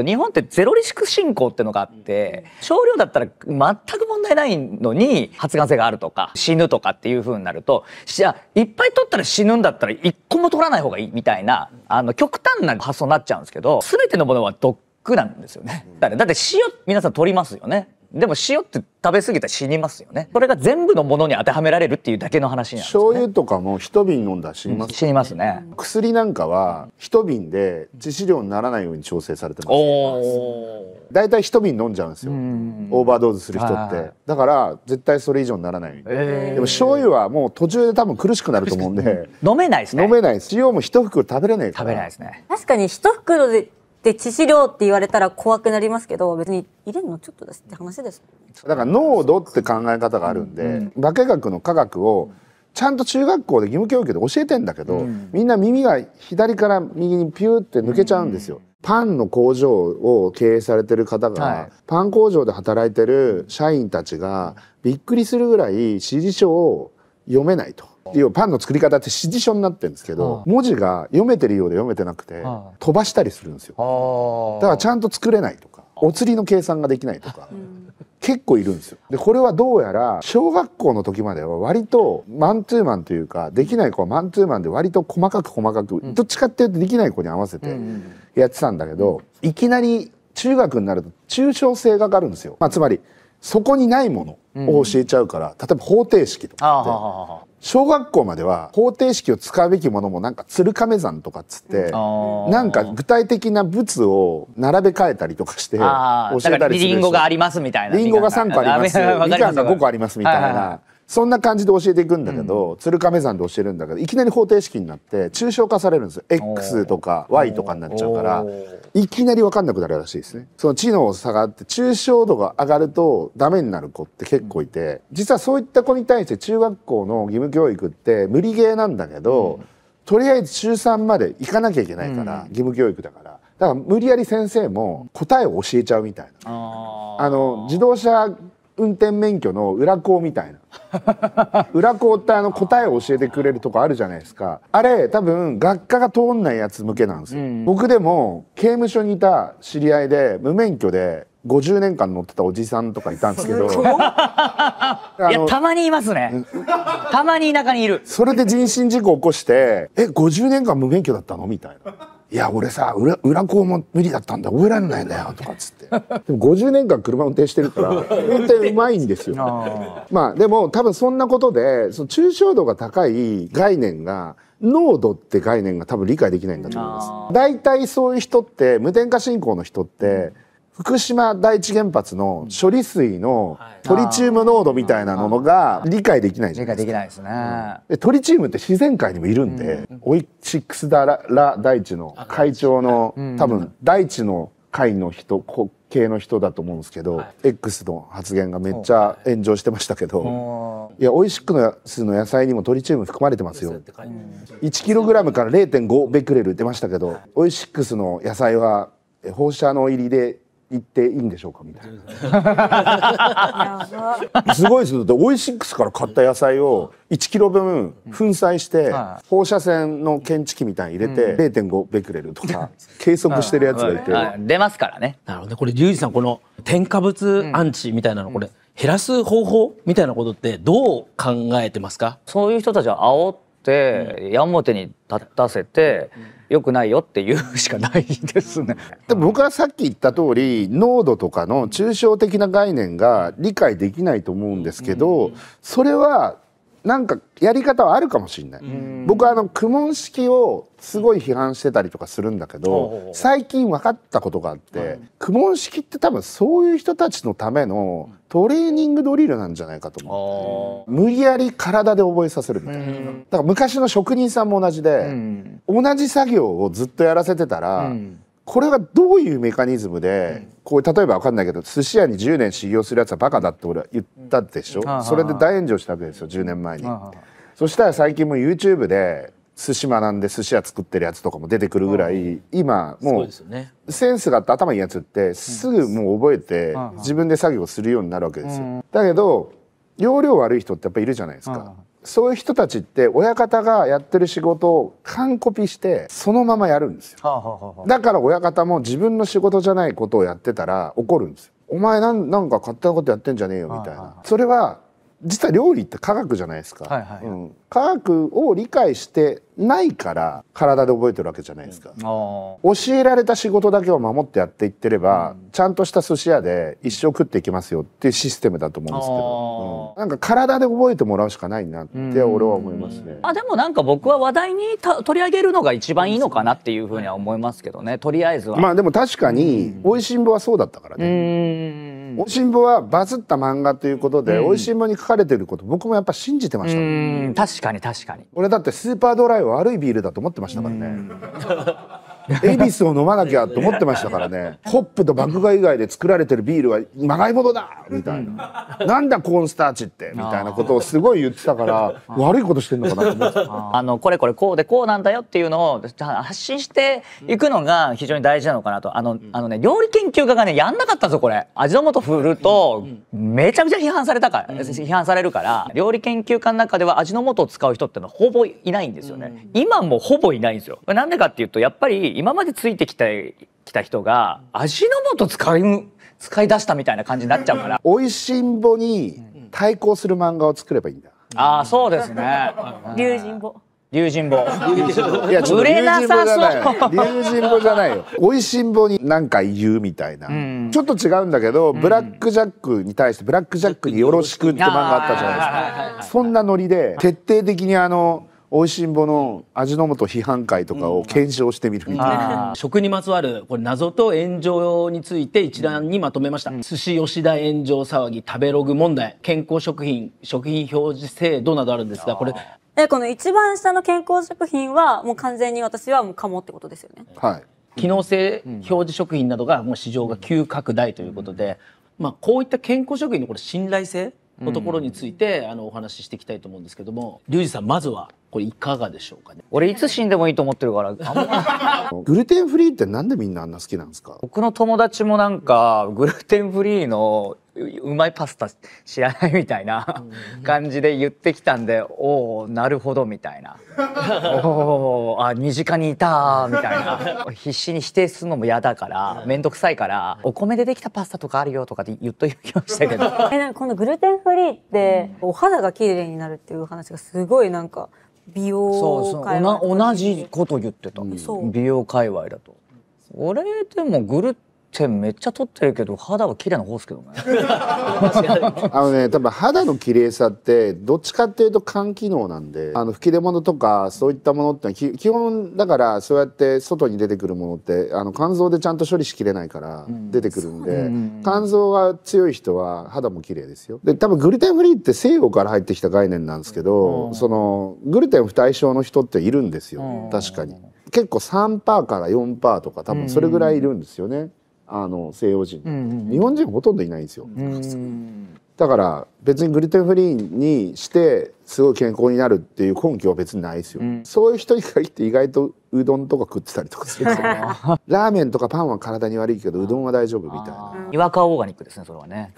日本ってゼロリスク信仰ってのがあって少量だったら全く問題ないのに発がん性があるとか死ぬとかっていうふうになるとじゃあいっぱい取ったら死ぬんだったら一個も取らない方がいいみたいなあの極端な発想になっちゃうんですけど全てのものは毒なんですよねだって塩皆さん取りますよねでも塩って食べ過ぎたら死にますよねこれが全部のものに当てはめられるっていうだけの話なんです、ね、醤油とかも一瓶飲んだら死にます、ね、死にますね薬なんかは一瓶で致死量にならないように調整されてます大体一瓶飲んじゃうんですよオーバードーズする人ってだから絶対それ以上にならないように、えー、でも醤油はもう途中で多分苦しくなると思うんで飲めないですね飲めないです塩も一袋食べれないから食べないですね確かに一袋でで致死量って言われたら怖くなりますけど別に入れるのちょっとですって話ですだから濃度って考え方があるんで、うん、化学の科学をちゃんと中学校で義務教育で教えてんだけど、うん、みんな耳が左から右にピューって抜けちゃうんですよ。うんパンの工場を経営されてる方が、はい、パン工場で働いてる社員たちがびっくりするぐらい指示書を読めないと。要はパンの作り方って指示書になってるんですけど、文字が読めてるようで読めてなくて、飛ばしたりするんですよ。だからちゃんと作れないとか、お釣りの計算ができないとか。結構いるんですよでこれはどうやら小学校の時までは割とマントゥーマンというかできない子はマントゥーマンで割と細かく細かく、うん、どっちかっていうとできない子に合わせてやってたんだけど、いきなり中学になると抽象性がかかるんですよ、まあ、つまりそこにないものを教えちゃうから、例えば方程式とかって小学校までは方程式を使うべきものもなんか鶴亀山とかっつってなんか具体的な物を並べ替えたりとかして教えたりするリンゴがありますみたいなリンゴが3個あります みかんが5個ありますみたいなそんな感じで教えていくんだけど、うん、鶴亀山で教えるんだけどいきなり方程式になって抽象化されるんですよ x とか y とかになっちゃうからいきなり分かんなくなるらしいですねその知能下がって抽象度が上がるとダメになる子って結構いて、うん、実はそういった子に対して中学校の義務教育って無理ゲーなんだけど、うん、とりあえず中3まで行かなきゃいけないから、義務教育だから。だから無理やり先生も答えを教えちゃうみたいなあの自動車運転免許の裏校みたいな 裏校ってあの答えを教えてくれるとこあるじゃないですかあれ多分学科が通んないやつ向けなんですよ、うん、僕でも刑務所にいた知り合いで無免許で50年間乗ってたおじさんとかいたんですけどいやたまにいますねたまに田舎にいるそれで人身事故起こして「え50年間無免許だったの?」みたいな。いや俺さ裏裏子も無理だったんだ覚えられないんだよ」とかっつって でも50年間車運転してるから 運転うまいんですよ まあでも多分そんなことでその抽象度が高い概念が濃度って概念が多分理解できないんだと思います。大体そういう人って無添加信仰の人って、福島第一原発の処理水のトリチウム濃度みたいなものが理解できないじゃないですか。理解できないですね。でトリチウムって自然界にもいるんで、うん、オイシックスダラ大地の会長の、多分大地の会の人国系の人だと思うんですけど、はい、X の発言がめっちゃ炎上してましたけど「いやオイシックスの野菜にもトリチウム含まれてますよ」1kg から0.5ベクレル出ましたけどオイシックスの野菜は放射能入りで行っていいんでしょうかみたいなすごいですよだってオイシックスから買った野菜を1キロ分粉砕して放射線の検知器みたいに入れて0.5ベクレルとか計測してるやつがいて出ますからねなるほどねこれリュウジさんこの添加物アンチみたいなのこれ、減らす方法みたいなことってどう考えてますかそういう人たちは煽って矢面に立たせて、うん良くないよっていうしかないですね。で僕はさっき言った通り濃度とかの抽象的な概念が理解できないと思うんですけど、それはなんかやり方はあるかもしれない、僕はあの苦問式をすごい批判してたりとかするんだけど、うん、最近分かったことがあって、うん、式って多分そういう人たちのためのトレーニングドリルなんじゃないかと思っう、無理やり体で覚えさせるみたいな、だから昔の職人さんも同じで、同じ作業をずっとやらせてたら、これがどういうメカニズムで、こう例えば分かんないけど寿司屋に10年修業するやつはバカだって俺は言ったでしょ、うん、それで大炎上したわけですよ10年前に、そしたら最近も YouTube で寿司学んで寿司屋作ってるやつとかも出てくるぐらい、今もうセンスがあって頭いいやつってすぐもう覚えて自分で作業するようになるわけですよ、だけど容量悪い人ってやっぱいるじゃないですか、そういう人たちって親方がやってる仕事を完コピしてそのままやるんですよ、はあはあ、だから親方も自分の仕事じゃないことをやってたら怒るんですよお前なんなんか勝手なことやってんじゃねえよみたいな、はあはあ、それは実は料理って科学じゃないですか、はいはいうん、科学を理解してないから体で覚えてるわけじゃないですか、うん、教えられた仕事だけを守ってやっていってれば、うん、ちゃんとした寿司屋で一生食っていきますよっていうシステムだと思うんですけど、うん、なんか体で覚えてもらうしかないなって俺は思いますね。あでもなんか僕は話題に取り上げるのが一番いいのかなっていうふうには思いますけどね。とりあえずは。まあでも確かに美味しんぼはそうだったからね。美味しんぼはバズった漫画ということで美味しんぼに書かれてること僕もやっぱ信じてました。確かに確かに。俺だってスーパードライは悪いビールだと思ってましたからね。恵比寿を飲まなきゃと思ってましたからねホップと麦芽以外で作られてるビールはまがいものだみたいな、うん、なんだコーンスターチってみたいなことをすごい言ってたから悪いことしてんのかなと思ってあのこれこれこうでこうなんだよっていうのを発信していくのが非常に大事なのかなとあの,、あのね料理研究家がねやんなかったぞこれ味の素振るとめちゃめちゃ批判されたから、批判されるから料理研究家の中では味の素を使う人ってのはほぼいないんですよね、今もほぼいないんですよなんでかっていうとやっぱり今までついてきたきた人が味の素使い使い出したみたいな感じになっちゃうから。おいしんぼに対抗する漫画を作ればいいんだ。ああそうですね。龍神ぼ。龍神ぼ。いやちょっと龍神ぼじゃない。龍神ぼじゃないよ。美味しんぼに何か言うみたいな。ちょっと違うんだけど、ブラックジャックに対してブラックジャックによろしくって漫画あったじゃないですか。そんなノリで徹底的にあの。美味しんぼの味の素批判会とかを検証してみるみたいな、うん、食にまつわるこれ謎と炎上について一覧にまとめました、うん、寿司吉田炎上騒ぎ食べログ問題健康食品食品表示制度などあるんですがこれえこの一番下の健康食品はもう完全に私はもうカモってことですよねはい機能性表示食品などがもう市場が急拡大ということで、うん、まあこういった健康食品のこれ信頼性のところについて、うん、あのお話ししていきたいと思うんですけどもリュウジさんまずはこれいかがでしょうかね俺いつ死んでもいいと思ってるから グルテンフリーってなんでみんなあんな好きなんですか僕の友達もなんかグルテンフリーのうまいパスタ知らないみたいな感じで言ってきたんでおおなるほどみたいなおおあ身近にいたみたいな必死に否定するのも嫌だから面倒くさいからお米でできたパスタとかあるよとかって言っときましたけど えなんかこのグルテンフリーってお肌が綺麗になるっていう話がすごいなんか美容界隈そうそう同じこと言ってた、うん、美容界隈だと。俺でもグル点めっちゃ取ってるけど肌は綺麗な方ですけどね あのね多分肌の綺麗さってどっちかっていうと肝機能なんであの吹き出物とかそういったものって基本だからそうやって外に出てくるものってあの肝臓でちゃんと処理しきれないから出てくるんで、うん、肝臓が強い人は肌も綺麗ですよで多分グルテンフリーって西洋から入ってきた概念なんですけど、うん、そのグルテン不対症の人っているんですよ、うん、確かに。結構3%から4%とか多分それぐらいいるんですよね。あの西洋人、うんうん、日本人ほとんどいないんですよ、だから別にグルテンフリーにしてすごい健康になるっていう根拠は別にないですよ、うん、そういう人に限って意外とうどんとか食ってたりとかする ラーメンとかパンは体に悪いけどうどんは大丈夫みたいなにわかオーガニックですねそれはね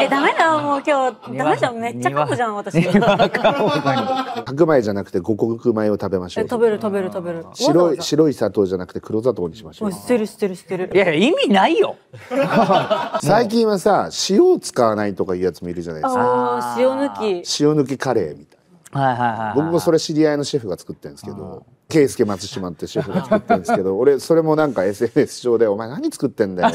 えダメだもう今日ダメじゃんめっちゃ噛むじゃん私白米じゃなくて五穀米を食べましょう食べる食べる食べる白い白い砂糖じゃなくて黒砂糖にしましょう捨てる捨てる捨てるいや意味ないよ 最近はさ塩を使わないとかいうやつもいるじゃんじゃないですか塩抜き塩抜きカレーみたいな、はいはいはい、はい、僕もそれ知り合いのシェフが作ってるんですけど圭介松島ってシェフが作ってるんですけど 俺それもなんか SNS 上で「お前何作ってんだよ」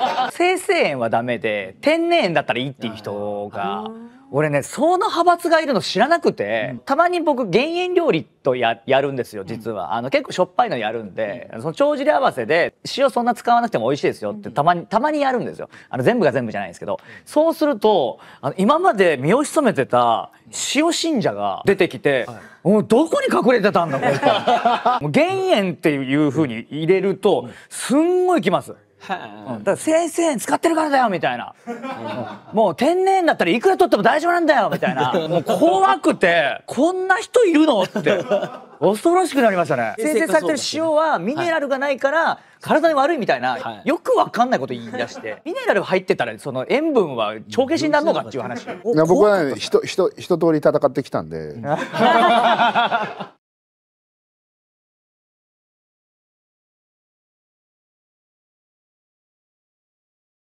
生成園はダメで天然園だったらいいっていう人が。俺ねその派閥がいるの知らなくて、うん、たまに僕減塩料理とややるんですよ実は、うん、あの結構しょっぱいのやるんで、うん、その帳尻合わせで塩そんな使わなくても美味しいですよってたまにたまにやるんですよあの全部が全部じゃないんですけどそうするとあの今まで身を潜めてた塩信者が出てきて、もうどこに隠れてたんだこれ 減塩っていうふうに入れるとすんごいきます。だから先生0使ってるからだよみたいな、もう天然だったらいくら取っても大丈夫なんだよみたいなもう怖くてこんな人いるのって恐ろしくなりましたね生成されてる塩はミネラルがないから体に悪いみたいな、はい、よくわかんないこと言い出して、ミネラル入ってたらその塩分は帳消しになるのかっていう話僕は、ね、ひとひと一通り戦ってきたんで